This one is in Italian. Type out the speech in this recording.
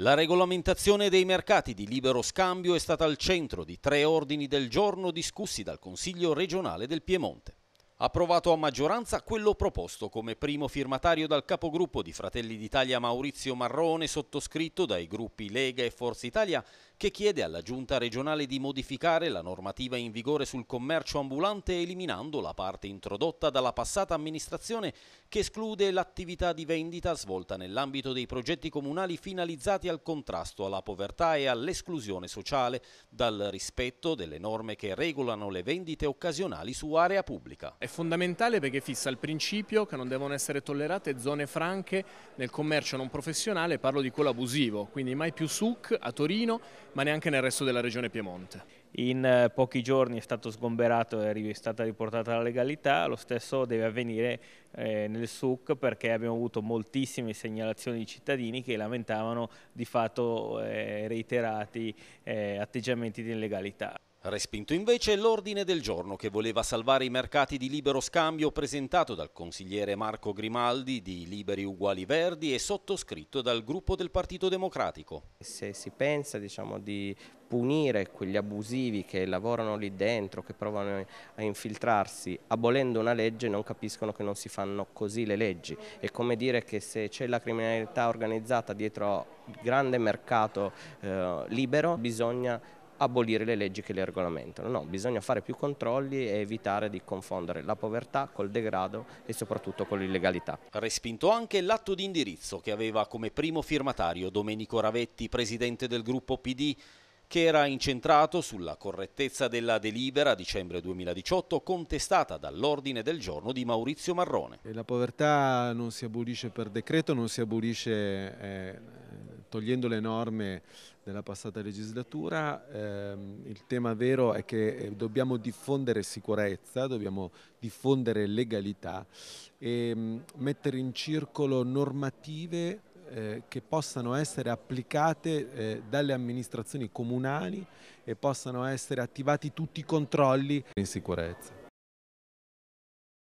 La regolamentazione dei mercati di libero scambio è stata al centro di tre ordini del giorno discussi dal Consiglio regionale del Piemonte. Approvato a maggioranza quello proposto come primo firmatario dal capogruppo di Fratelli d'Italia Maurizio Marrone, sottoscritto dai gruppi Lega e Forza Italia che chiede alla Giunta regionale di modificare la normativa in vigore sul commercio ambulante eliminando la parte introdotta dalla passata amministrazione che esclude l'attività di vendita svolta nell'ambito dei progetti comunali finalizzati al contrasto alla povertà e all'esclusione sociale dal rispetto delle norme che regolano le vendite occasionali su area pubblica. È fondamentale perché fissa il principio che non devono essere tollerate zone franche nel commercio non professionale, parlo di quello abusivo, quindi mai più SUC a Torino ma neanche nel resto della regione Piemonte. In eh, pochi giorni è stato sgomberato e è stata riportata la legalità, lo stesso deve avvenire eh, nel SUC perché abbiamo avuto moltissime segnalazioni di cittadini che lamentavano di fatto eh, reiterati atteggiamenti di illegalità. Respinto invece l'ordine del giorno che voleva salvare i mercati di libero scambio presentato dal consigliere Marco Grimaldi di Liberi Uguali Verdi e sottoscritto dal gruppo del Partito Democratico. Se si pensa diciamo, di punire quegli abusivi che lavorano lì dentro, che provano a infiltrarsi, abolendo una legge non capiscono che non si fanno così le leggi. È come dire che se c'è la criminalità organizzata dietro il grande mercato eh, libero bisogna abolire le leggi che le regolamentano, no, bisogna fare più controlli e evitare di confondere la povertà col degrado e soprattutto con l'illegalità. Respinto anche l'atto di indirizzo che aveva come primo firmatario Domenico Ravetti, presidente del gruppo PD, che era incentrato sulla correttezza della delibera a dicembre 2018 contestata dall'ordine del giorno di Maurizio Marrone. La povertà non si abolisce per decreto, non si abolisce... Eh togliendo le norme della passata legislatura, ehm, il tema vero è che eh, dobbiamo diffondere sicurezza, dobbiamo diffondere legalità e mm, mettere in circolo normative eh, che possano essere applicate eh, dalle amministrazioni comunali e possano essere attivati tutti i controlli in sicurezza.